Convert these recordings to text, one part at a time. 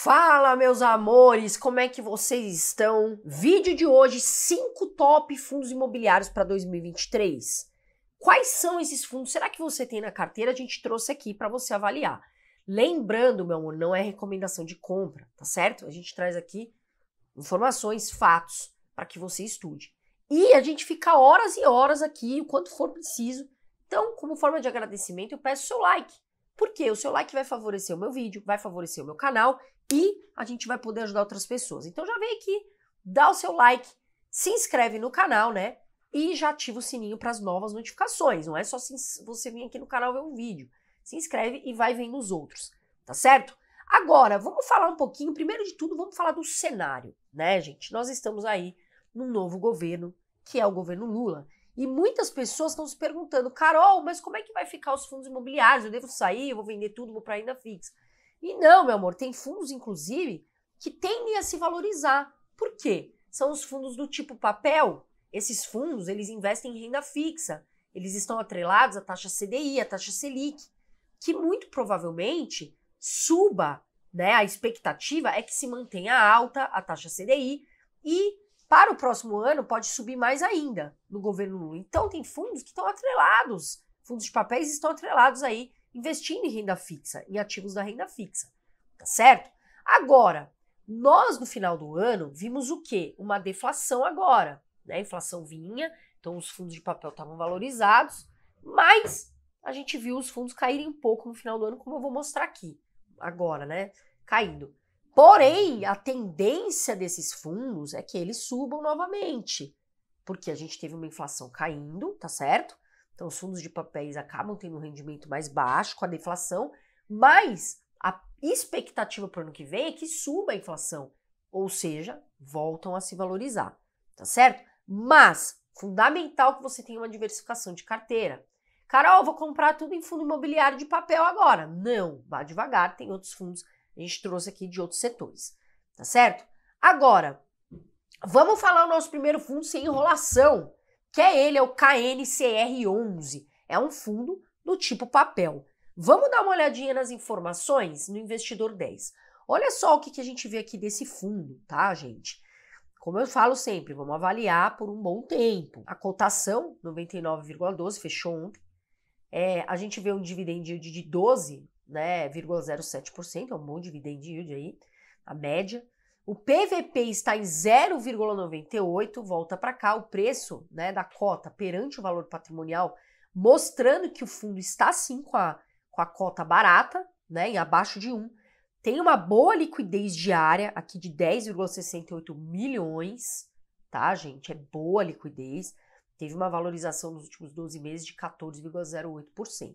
Fala, meus amores, como é que vocês estão? Vídeo de hoje: 5 top fundos imobiliários para 2023. Quais são esses fundos? Será que você tem na carteira? A gente trouxe aqui para você avaliar. Lembrando, meu amor, não é recomendação de compra, tá certo? A gente traz aqui informações, fatos para que você estude. E a gente fica horas e horas aqui, o quanto for preciso. Então, como forma de agradecimento, eu peço seu like. Porque o seu like vai favorecer o meu vídeo, vai favorecer o meu canal e a gente vai poder ajudar outras pessoas. Então já vem aqui, dá o seu like, se inscreve no canal, né? E já ativa o sininho para as novas notificações. Não é só você vir aqui no canal ver um vídeo. Se inscreve e vai vendo os outros, tá certo? Agora, vamos falar um pouquinho, primeiro de tudo, vamos falar do cenário, né, gente? Nós estamos aí num novo governo, que é o governo Lula. E muitas pessoas estão se perguntando, Carol, mas como é que vai ficar os fundos imobiliários? Eu devo sair, eu vou vender tudo, vou para ainda fixa. E não, meu amor, tem fundos, inclusive, que tendem a se valorizar. Por quê? São os fundos do tipo papel. Esses fundos, eles investem em renda fixa. Eles estão atrelados à taxa CDI, à taxa Selic, que muito provavelmente suba, né? A expectativa é que se mantenha alta a taxa CDI e para o próximo ano pode subir mais ainda no governo Lula. Então tem fundos que estão atrelados, fundos de papéis estão atrelados aí investindo em renda fixa, em ativos da renda fixa, tá certo? Agora, nós no final do ano vimos o quê? Uma deflação agora, né? A inflação vinha, então os fundos de papel estavam valorizados, mas a gente viu os fundos caírem um pouco no final do ano, como eu vou mostrar aqui agora, né? Caindo. Porém, a tendência desses fundos é que eles subam novamente, porque a gente teve uma inflação caindo, tá certo? Então, os fundos de papéis acabam tendo um rendimento mais baixo com a deflação, mas a expectativa para o ano que vem é que suba a inflação, ou seja, voltam a se valorizar, tá certo? Mas fundamental que você tenha uma diversificação de carteira. Carol, vou comprar tudo em fundo imobiliário de papel agora. Não, vá devagar, tem outros fundos, a gente trouxe aqui de outros setores, tá certo? Agora, vamos falar o nosso primeiro fundo sem enrolação que é ele, é o KNCR11. É um fundo do tipo papel. Vamos dar uma olhadinha nas informações no investidor 10. Olha só o que, que a gente vê aqui desse fundo, tá, gente? Como eu falo sempre, vamos avaliar por um bom tempo. A cotação, 99,12, fechou ontem. É, a gente vê um dividend yield de 12,07%, né, é um bom dividend yield aí, a média. O PVP está em 0,98, volta para cá o preço né, da cota perante o valor patrimonial, mostrando que o fundo está sim com a, com a cota barata, né, abaixo de 1. Tem uma boa liquidez diária aqui de 10,68 milhões, tá, gente? É boa liquidez. Teve uma valorização nos últimos 12 meses de 14,08%.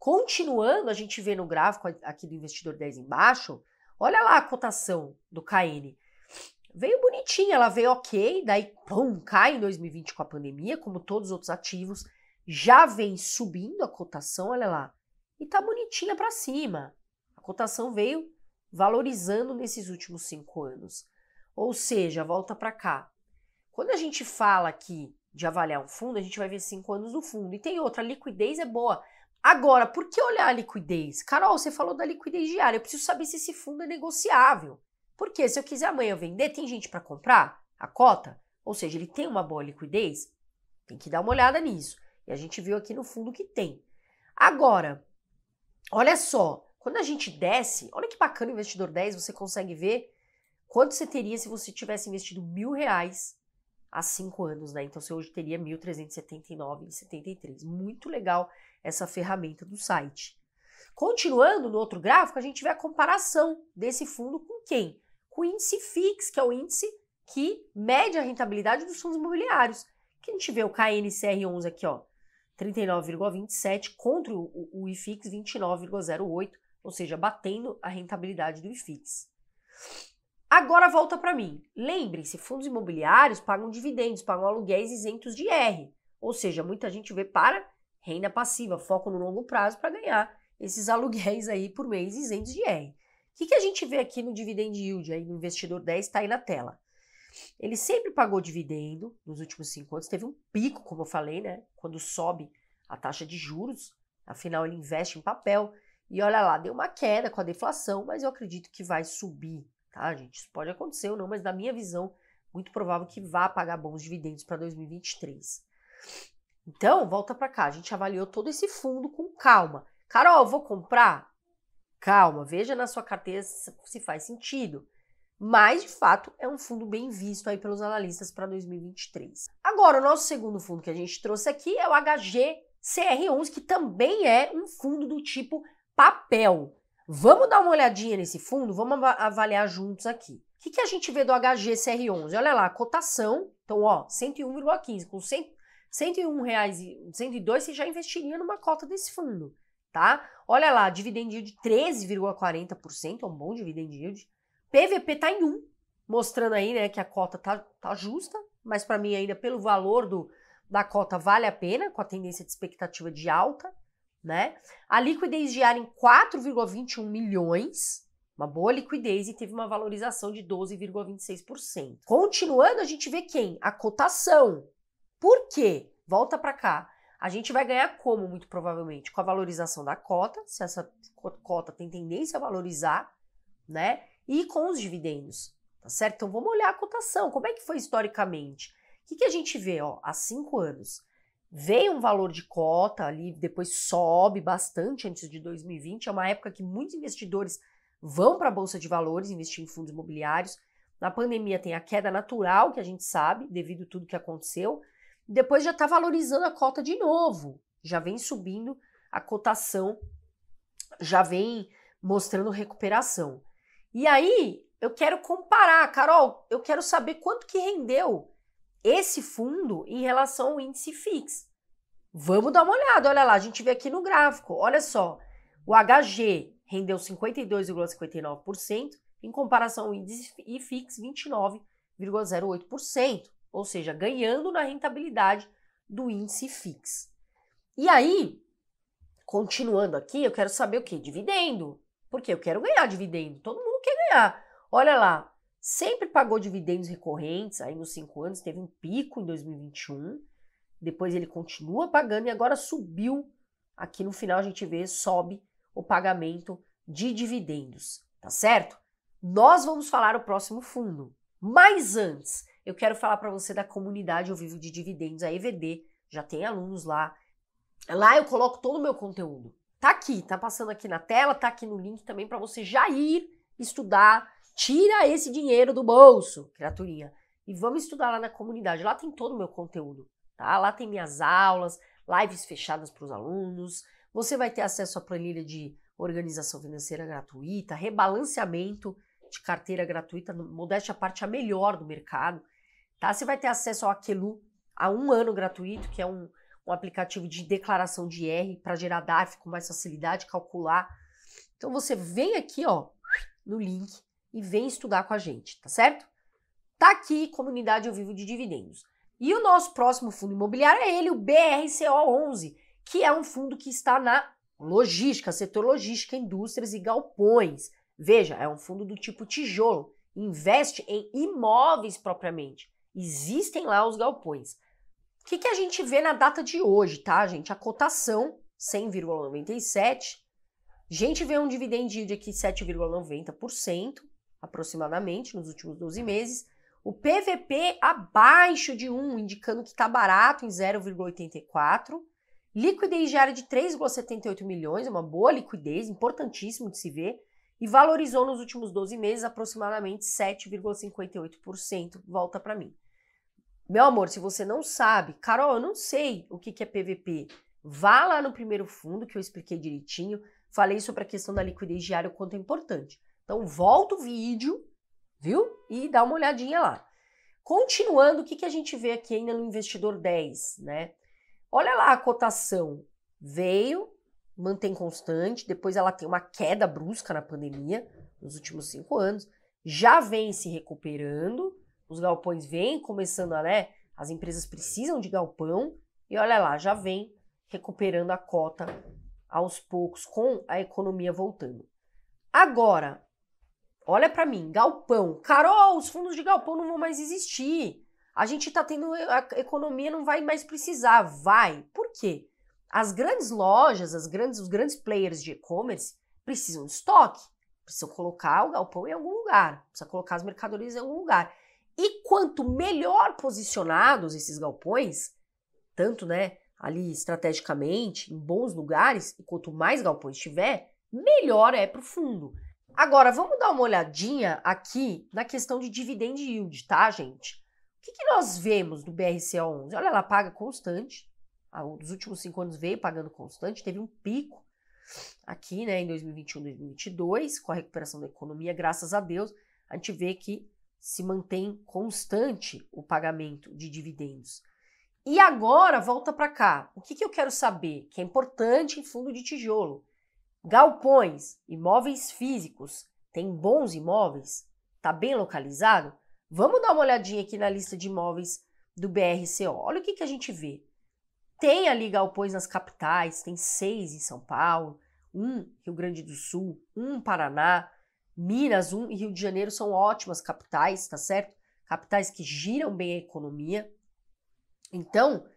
Continuando, a gente vê no gráfico aqui do investidor 10 embaixo, Olha lá a cotação do KN. Veio bonitinha, ela veio ok, daí pum, cai em 2020 com a pandemia, como todos os outros ativos. Já vem subindo a cotação, olha lá. E tá bonitinha para cima. A cotação veio valorizando nesses últimos cinco anos. Ou seja, volta para cá. Quando a gente fala aqui de avaliar um fundo, a gente vai ver cinco anos do fundo. E tem outra, a liquidez é boa. Agora, por que olhar a liquidez? Carol, você falou da liquidez diária. Eu preciso saber se esse fundo é negociável. Porque se eu quiser amanhã vender, tem gente para comprar a cota? Ou seja, ele tem uma boa liquidez? Tem que dar uma olhada nisso. E a gente viu aqui no fundo que tem. Agora, olha só, quando a gente desce, olha que bacana o investidor 10, você consegue ver quanto você teria se você tivesse investido mil reais há cinco anos, né? Então você hoje teria 1.379,73. Muito legal essa ferramenta do site. Continuando no outro gráfico, a gente vê a comparação desse fundo com quem? Com o índice FIX, que é o índice que mede a rentabilidade dos fundos imobiliários. Que a gente vê o KNCR11 aqui, ó, 39,27 contra o, o IFIX 29,08, ou seja, batendo a rentabilidade do IFIX. Agora volta para mim. Lembre-se, fundos imobiliários pagam dividendos, pagam aluguéis isentos de R. Ou seja, muita gente vê para renda passiva, foco no longo prazo para ganhar esses aluguéis aí por mês isentos de R. O que, que a gente vê aqui no dividend yield, aí no investidor 10 está aí na tela? Ele sempre pagou dividendo nos últimos cinco anos, teve um pico, como eu falei, né? Quando sobe a taxa de juros, afinal ele investe em papel. E olha lá, deu uma queda com a deflação, mas eu acredito que vai subir tá, gente? Isso pode acontecer ou não, mas da minha visão, muito provável que vá pagar bons dividendos para 2023. Então, volta para cá, a gente avaliou todo esse fundo com calma. Carol, vou comprar? Calma, veja na sua carteira se faz sentido. Mas, de fato, é um fundo bem visto aí pelos analistas para 2023. Agora, o nosso segundo fundo que a gente trouxe aqui é o HGCR11, que também é um fundo do tipo papel. Vamos dar uma olhadinha nesse fundo, vamos avaliar juntos aqui. O que, que a gente vê do HGCR11? Olha lá, cotação, então ó, 101,15, com 100, 101 reais e 102 você já investiria numa cota desse fundo, tá? Olha lá, dividend yield de 13,40%, é um bom dividend yield. PVP tá em 1, mostrando aí, né, que a cota tá, tá justa, mas para mim ainda pelo valor do, da cota vale a pena, com a tendência de expectativa de alta né? A liquidez diária em 4,21 milhões, uma boa liquidez e teve uma valorização de 12,26%. Continuando, a gente vê quem? A cotação. Por quê? Volta para cá. A gente vai ganhar como, muito provavelmente? Com a valorização da cota, se essa cota tem tendência a valorizar, né? E com os dividendos, tá certo? Então vamos olhar a cotação. Como é que foi historicamente? O que, que a gente vê, ó, há cinco anos? veio um valor de cota ali, depois sobe bastante antes de 2020. É uma época que muitos investidores vão para a bolsa de valores investir em fundos imobiliários. Na pandemia tem a queda natural que a gente sabe, devido a tudo que aconteceu. Depois já está valorizando a cota de novo, já vem subindo a cotação, já vem mostrando recuperação. E aí eu quero comparar, Carol, eu quero saber quanto que rendeu esse fundo em relação ao índice FIX. Vamos dar uma olhada, olha lá, a gente vê aqui no gráfico, olha só, o HG rendeu 52,59% em comparação ao índice IFIX 29,08%, ou seja, ganhando na rentabilidade do índice FIX. E aí, continuando aqui, eu quero saber o que? Dividendo. Porque eu quero ganhar dividendo, todo mundo quer ganhar. Olha lá, sempre pagou dividendos recorrentes, aí nos cinco anos teve um pico em 2021, depois ele continua pagando e agora subiu. Aqui no final a gente vê, sobe o pagamento de dividendos, tá certo? Nós vamos falar o próximo fundo. Mas antes, eu quero falar para você da comunidade Eu Vivo de Dividendos, a EVD, já tem alunos lá. Lá eu coloco todo o meu conteúdo. Tá aqui, tá passando aqui na tela, tá aqui no link também para você já ir estudar, Tira esse dinheiro do bolso, criaturinha, e vamos estudar lá na comunidade. Lá tem todo o meu conteúdo, tá? Lá tem minhas aulas, lives fechadas para os alunos. Você vai ter acesso à planilha de organização financeira gratuita, rebalanceamento de carteira gratuita, modéstia parte, a melhor do mercado. Tá? Você vai ter acesso ao Aquelu a um ano gratuito, que é um, um aplicativo de declaração de R para gerar DARF com mais facilidade, calcular. Então você vem aqui ó, no link, e vem estudar com a gente, tá certo? Tá aqui Comunidade ao Vivo de Dividendos. E o nosso próximo fundo imobiliário é ele, o BRCO11, que é um fundo que está na logística, setor logística, indústrias e galpões. Veja, é um fundo do tipo tijolo, investe em imóveis propriamente. Existem lá os galpões. O que, que a gente vê na data de hoje, tá, gente? A cotação 100,97. A gente vê um dividend yield aqui 7,90% aproximadamente nos últimos 12 meses, o PVP abaixo de 1, indicando que está barato em 0,84, liquidez diária de 3,78 milhões, é uma boa liquidez, importantíssimo de se ver, e valorizou nos últimos 12 meses aproximadamente 7,58%, volta para mim. Meu amor, se você não sabe, Carol, eu não sei o que, que é PVP, vá lá no primeiro fundo que eu expliquei direitinho, falei sobre a questão da liquidez diária, o quanto é importante. Então volta o vídeo, viu? E dá uma olhadinha lá. Continuando, o que, que a gente vê aqui ainda no investidor 10, né? Olha lá a cotação. Veio, mantém constante, depois ela tem uma queda brusca na pandemia, nos últimos cinco anos, já vem se recuperando, os galpões vêm começando a, né? As empresas precisam de galpão, e olha lá, já vem recuperando a cota aos poucos com a economia voltando. Agora, Olha para mim, galpão. Carol, os fundos de galpão não vão mais existir. A gente está tendo eh, a economia não vai mais precisar, vai. Por quê? As grandes lojas, as grandes, os grandes players de e-commerce precisam de estoque, precisam colocar o galpão em algum lugar, precisam colocar as mercadorias em algum lugar. E quanto melhor posicionados esses galpões, tanto né, ali estrategicamente, em bons lugares, e quanto mais galpões tiver, melhor é para o fundo. Agora, vamos dar uma olhadinha aqui na questão de dividend yield, tá, gente? O que, que nós vemos do BRC11? Olha, ela paga constante. Nos ah, últimos cinco anos veio pagando constante, teve um pico aqui né, em 2021, 2022, com a recuperação da economia, graças a Deus, a gente vê que se mantém constante o pagamento de dividendos. E agora volta para cá. O que, que eu quero saber? Que é importante em fundo de tijolo. Galpões, imóveis físicos, tem bons imóveis? Está bem localizado? Vamos dar uma olhadinha aqui na lista de imóveis do BRCO. Olha o que, que a gente vê. Tem ali galpões nas capitais, tem seis em São Paulo, um Rio Grande do Sul, um Paraná, Minas, um e Rio de Janeiro são ótimas capitais, tá certo? Capitais que giram bem a economia. Então,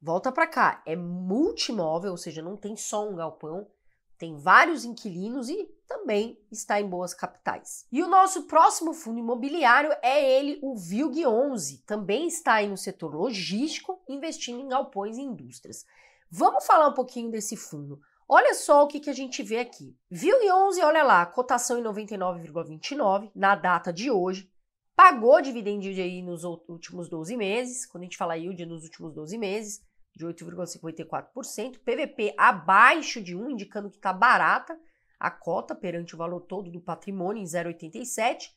volta para cá, é multimóvel, ou seja, não tem só um galpão, tem vários inquilinos e também está em boas capitais. E o nosso próximo fundo imobiliário é ele, o VILG 11, também está aí no setor logístico, investindo em galpões e indústrias. Vamos falar um pouquinho desse fundo. Olha só o que, que a gente vê aqui. VILG 11, olha lá, cotação em 99,29 na data de hoje, pagou dividendo aí nos últimos 12 meses, quando a gente fala yield nos últimos 12 meses, de 8,54%, PVP abaixo de 1, indicando que está barata a cota perante o valor todo do patrimônio em 0,87,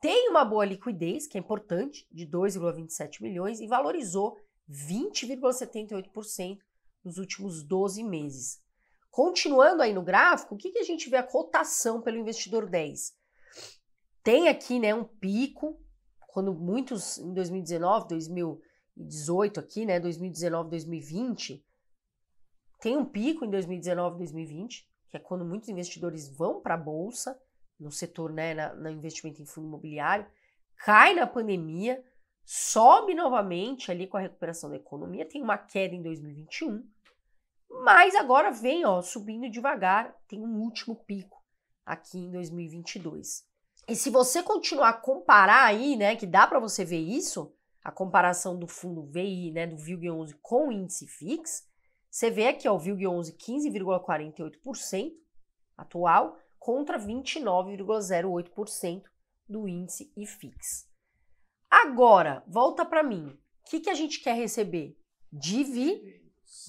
tem uma boa liquidez, que é importante, de 2,27 milhões e valorizou 20,78% nos últimos 12 meses. Continuando aí no gráfico, o que, que a gente vê a cotação pelo investidor 10? Tem aqui né, um pico, quando muitos em 2019, 2000 2018 aqui, né, 2019, 2020, tem um pico em 2019, 2020, que é quando muitos investidores vão para a bolsa, no setor, né, na, no investimento em fundo imobiliário, cai na pandemia, sobe novamente ali com a recuperação da economia, tem uma queda em 2021, mas agora vem, ó, subindo devagar, tem um último pico aqui em 2022. E se você continuar a comparar aí, né, que dá para você ver isso, a comparação do fundo VI, né, do VIG 11 com o índice FIX, você vê aqui ó, o VIG 11 15,48% atual contra 29,08% do índice IFIX. Agora, volta para mim. O que, que a gente quer receber? DIVI.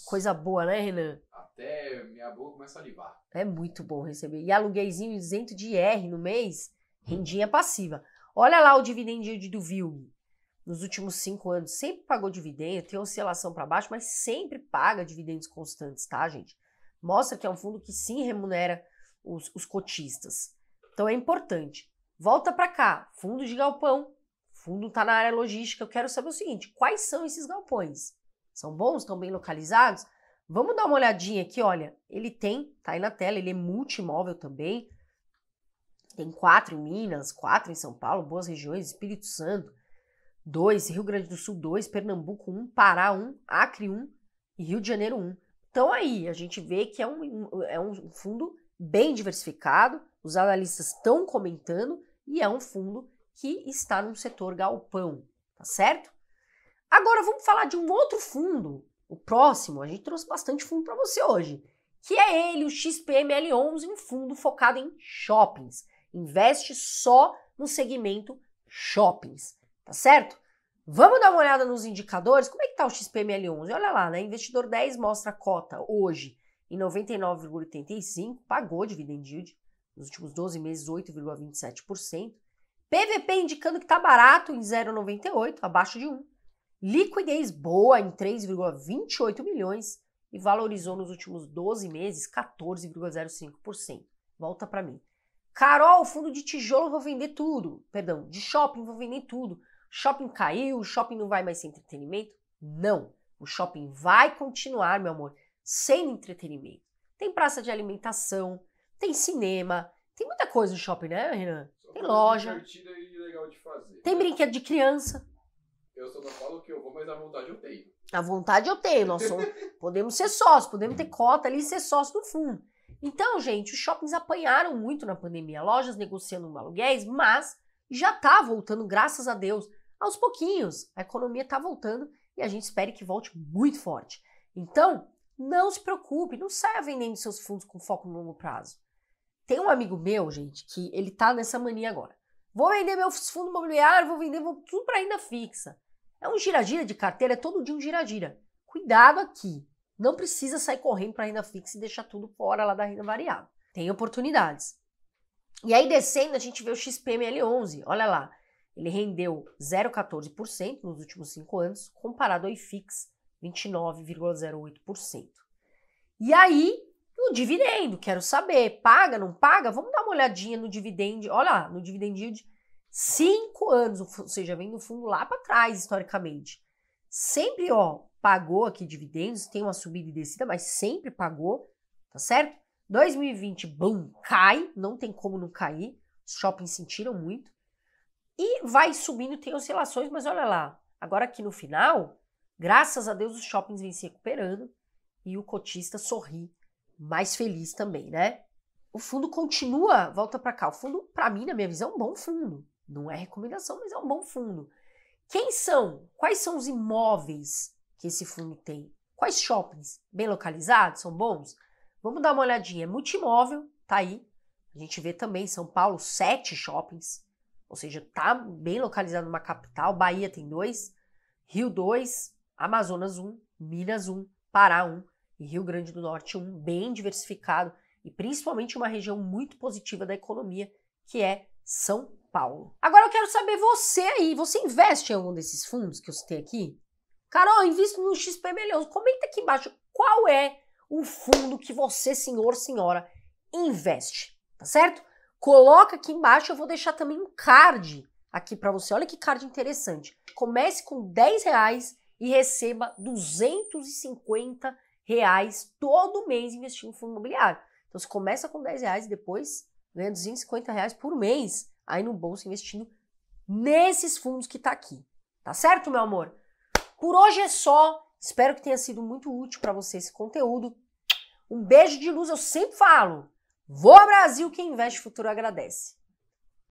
Coisa boa, né, Renan? Até minha boca começa a salivar. É muito bom receber. E aluguezinho isento de IR no mês, rendinha passiva. Olha lá o dividendo do VILG nos últimos cinco anos sempre pagou dividendo, tem oscilação para baixo, mas sempre paga dividendos constantes, tá, gente? Mostra que é um fundo que sim remunera os, os cotistas. Então é importante. Volta para cá, fundo de galpão, fundo está na área logística. Eu quero saber o seguinte: quais são esses galpões? São bons? Estão bem localizados? Vamos dar uma olhadinha aqui, olha. Ele tem, tá aí na tela, ele é multimóvel também. Tem quatro em Minas, quatro em São Paulo, boas regiões, Espírito Santo, 2, Rio Grande do Sul 2, Pernambuco 1, um, Pará 1, um, Acre 1 um, e Rio de Janeiro 1. Então aí a gente vê que é um, é um fundo bem diversificado, os analistas estão comentando e é um fundo que está num setor galpão, tá certo? Agora vamos falar de um outro fundo, o próximo, a gente trouxe bastante fundo para você hoje, que é ele, o XPML11, um fundo focado em shoppings. Investe só no segmento shoppings tá certo? Vamos dar uma olhada nos indicadores? Como é que tá o XPML11? Olha lá, né? Investidor 10 mostra a cota hoje em 99,85, pagou dividend yield nos últimos 12 meses 8,27%. PVP indicando que tá barato em 0,98, abaixo de 1. Liquidez boa em 3,28 milhões e valorizou nos últimos 12 meses 14,05%. Volta para mim. Carol, fundo de tijolo, vou vender tudo. Perdão, de shopping, vou vender tudo. Shopping caiu, o shopping não vai mais ser entretenimento? Não. O shopping vai continuar, meu amor, sem entretenimento. Tem praça de alimentação, tem cinema, tem muita coisa no shopping, né, Renan? tem loja. Tem brinquedo de criança. Eu só não falo que eu vou, mas a vontade eu tenho. A vontade eu tenho. Nós somos, podemos ser sócios, podemos ter cota ali e ser sócio do fundo. Então, gente, os shoppings apanharam muito na pandemia. Lojas negociando aluguéis, mas já está voltando, graças a Deus aos pouquinhos, a economia está voltando e a gente espera que volte muito forte. Então, não se preocupe, não saia vendendo seus fundos com foco no longo prazo. Tem um amigo meu, gente, que ele está nessa mania agora. Vou vender meus fundos imobiliários, vou vender vou tudo para renda fixa. É um giradira de carteira, é todo dia um giradira. Cuidado aqui. Não precisa sair correndo para renda fixa e deixar tudo fora lá da renda variável. Tem oportunidades. E aí descendo, a gente vê o XPML11. Olha lá. Ele rendeu 0,14% nos últimos cinco anos, comparado ao IFIX, 29,08%. E aí, o dividendo, quero saber, paga, não paga? Vamos dar uma olhadinha no dividendo, olha lá, no dividend yield, cinco anos, ou seja, vem do fundo lá para trás, historicamente. Sempre, ó, pagou aqui dividendos, tem uma subida e descida, mas sempre pagou, tá certo? 2020, bum, cai, não tem como não cair, os shoppings sentiram muito. E vai subindo, tem oscilações, mas olha lá. Agora aqui no final, graças a Deus os shoppings vêm se recuperando e o cotista sorri mais feliz também, né? O fundo continua, volta para cá. O fundo, para mim, na minha visão, é um bom fundo. Não é recomendação, mas é um bom fundo. Quem são? Quais são os imóveis que esse fundo tem? Quais shoppings? Bem localizados? São bons? Vamos dar uma olhadinha. É multimóvel, tá aí. A gente vê também São Paulo, sete shoppings ou seja, tá bem localizado numa capital. Bahia tem dois, Rio dois, Amazonas um, Minas um, Pará um e Rio Grande do Norte um, bem diversificado e principalmente uma região muito positiva da economia que é São Paulo. Agora eu quero saber você aí, você investe em algum desses fundos que eu citei aqui? Carol, invisto no XP Comenta aqui embaixo qual é o fundo que você, senhor, senhora, investe, tá certo? Coloca aqui embaixo, eu vou deixar também um card aqui para você. Olha que card interessante. Comece com 10 reais e receba 250 reais todo mês investindo em fundo imobiliário. Então você começa com 10 reais e depois ganha 250 reais por mês aí no bolso investindo nesses fundos que tá aqui. Tá certo, meu amor? Por hoje é só. Espero que tenha sido muito útil para você esse conteúdo. Um beijo de luz, eu sempre falo. Voa Brasil, quem investe futuro agradece.